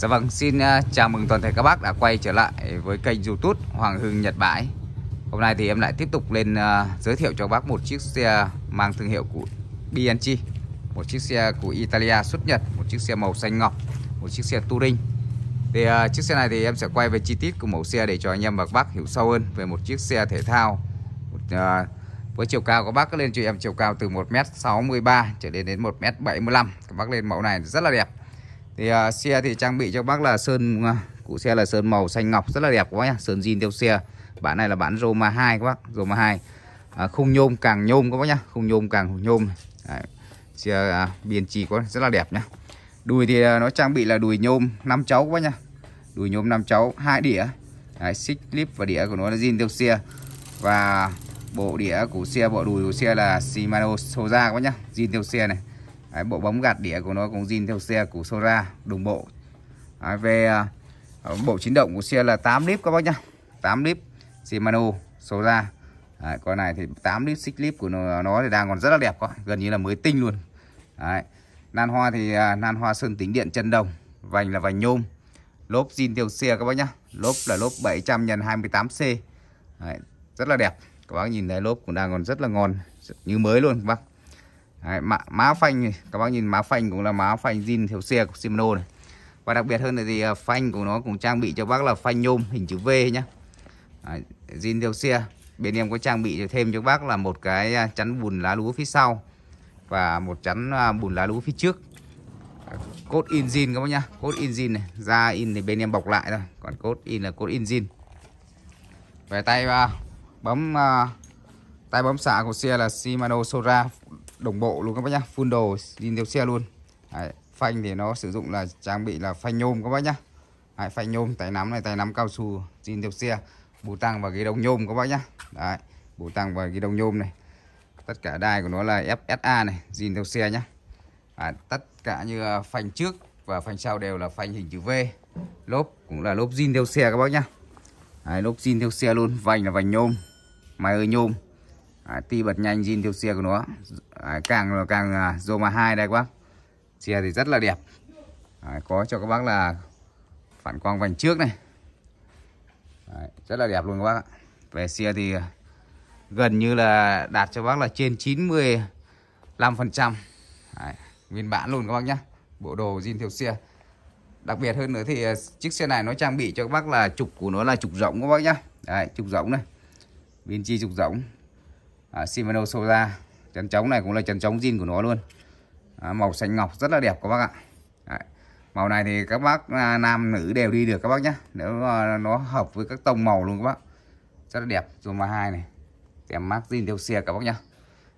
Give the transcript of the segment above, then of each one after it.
Dạ vâng, xin à, chào mừng toàn thể các bác đã quay trở lại với kênh youtube Hoàng Hưng Nhật Bãi Hôm nay thì em lại tiếp tục lên à, giới thiệu cho bác một chiếc xe mang thương hiệu của BNG Một chiếc xe của Italia xuất Nhật, một chiếc xe màu xanh ngọc, một chiếc xe Touring Thì à, chiếc xe này thì em sẽ quay về chi tiết của mẫu xe để cho anh em và các bác hiểu sâu hơn về một chiếc xe thể thao một, uh, Với chiều cao của bác lên cho em chiều cao từ 1m63 trở lên đến 1m75 Các bác lên mẫu này rất là đẹp thì uh, xe thì trang bị cho bác là sơn uh, cụ xe là sơn màu xanh ngọc rất là đẹp quá nhá sơn zin theo xe bản này là bản Roma 2 các bác Roma 2 à, khung nhôm càng nhôm các bác nhá khung nhôm càng nhôm Đấy. xe à, biên trì có rất là đẹp nhá đùi thì à, nó trang bị là đùi nhôm 5 cháu các bác nhá đùi nhôm 5 cháu hai đĩa Đấy, xích clip và đĩa của nó là zin theo xe và bộ đĩa của xe bộ đùi của xe là Shimano Soza các bác nhá zin theo xe này Đấy, bộ bóng gạt đĩa của nó cũng zin theo xe của Sora đồng bộ Đấy, về uh, bộ chính động của xe là 8 lít các bác nhá 8 lít Shimano Sora Đấy, con này thì 8 lít 6 lít của nó, nó thì đang còn rất là đẹp quá gần như là mới tinh luôn Đấy. nan hoa thì uh, nan hoa sơn tính điện chân đồng vành là vành nhôm lốp zin theo xe các bác nhá lốp là lốp 700 nhân 28C Đấy, rất là đẹp các bác nhìn thấy lốp cũng đang còn rất là ngon như mới luôn các bác Đấy, mã, mã phanh này. các bác nhìn má phanh cũng là má phanh zin theo xe của Shimano này và đặc biệt hơn là gì à, phanh của nó cũng trang bị cho bác là phanh nhôm hình chữ V nhá zin theo xe bên em có trang bị thêm cho bác là một cái à, chắn bùn lá lúa phía sau và một chắn à, bùn lá lúa phía trước cốt in zin các bác nhá cốt in zin này da in thì bên em bọc lại thôi còn cốt in là cốt in zin về tay bấm tay bấm xả của xe là Shimano Sora đồng bộ luôn các bác nhá full đồ zin theo xe luôn Đấy, phanh thì nó sử dụng là trang bị là phanh nhôm các bác nhá Đấy, phanh nhôm tay nắm này tay nắm cao su zin theo xe bộ tăng và cái đông nhôm các bác nhá Đấy, bộ tăng và cái đông nhôm này tất cả đai của nó là FSA này zin theo xe nhá à, tất cả như à, phanh trước và phanh sau đều là phanh hình chữ V lốp cũng là lốp zin theo xe các bác nhá Đấy, lốp zin theo xe luôn vành là vành nhôm máy ơi nhôm à, ti bật nhanh zin theo xe của nó à, càng là càng à, dô mà hai đây quá xe thì rất là đẹp à, có cho các bác là phản quang vành trước này à, rất là đẹp luôn các bác ạ về xe thì gần như là đạt cho bác là trên 95 phần trăm nguyên bản luôn các bác nhé bộ đồ zin theo xe đặc biệt hơn nữa thì chiếc xe này nó trang bị cho các bác là trục của nó là trục rộng các bác nhé trục rộng này viên chi trục rộng à, Shimano Sola chắn trống này cũng là chắn trống zin của nó luôn à, màu xanh ngọc rất là đẹp các bác ạ Đấy. màu này thì các bác à, nam nữ đều đi được các bác nhé nếu à, nó hợp với các tông màu luôn các bác rất là đẹp Zoma 2 này tem mác zin theo xe các bác nhá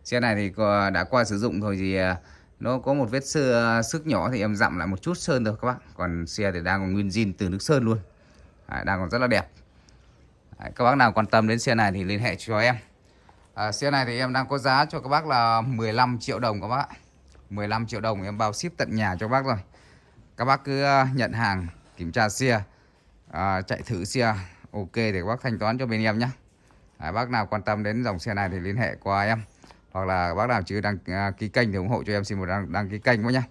xe này thì đã qua sử dụng rồi thì à, nó có một vết sơ, sức à, nhỏ thì em dặm lại một chút sơn thôi các bác còn xe thì đang còn nguyên zin từ nước sơn luôn à, đang còn rất là đẹp à, các bác nào quan tâm đến xe này thì liên hệ cho em à, xe này thì em đang có giá cho các bác là 15 triệu đồng các bác 15 triệu đồng em bao ship tận nhà cho bác rồi các bác cứ à, nhận hàng kiểm tra xe à, chạy thử xe ok thì các bác thanh toán cho bên em nhé à, bác nào quan tâm đến dòng xe này thì liên hệ qua em hoặc là bác nào chưa đăng à, ký kênh thì ủng hộ cho em xin một đăng, đăng ký kênh quá nhá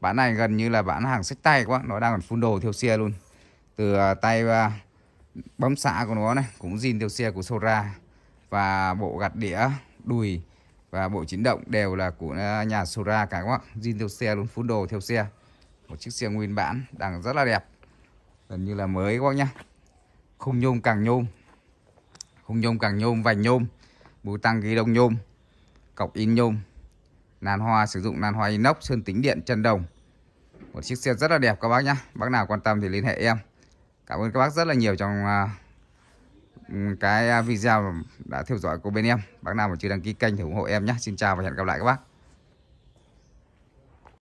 bán này gần như là bán hàng sách tay quá nó đang còn phun đồ theo xe luôn từ à, tay bấm xạ của nó này cũng zin theo xe của Sora và bộ gạt đĩa đùi và bộ chuyển động đều là của à, nhà Sora cả các bạn zin theo xe luôn phun đồ theo xe một chiếc xe nguyên bản đang rất là đẹp gần như là mới các bác nhá khung nhôm càng nhôm khung nhôm càng nhôm vành nhôm bù tăng ghi đông nhôm cọc in nhôm nan hoa sử dụng nan hoa inox sơn tính điện chân đồng một chiếc xe rất là đẹp các bác nhá bác nào quan tâm thì liên hệ em cảm ơn các bác rất là nhiều trong à, cái à, video đã theo dõi của bên em bác nào mà chưa đăng ký kênh thì ủng hộ em nhé xin chào và hẹn gặp lại các bác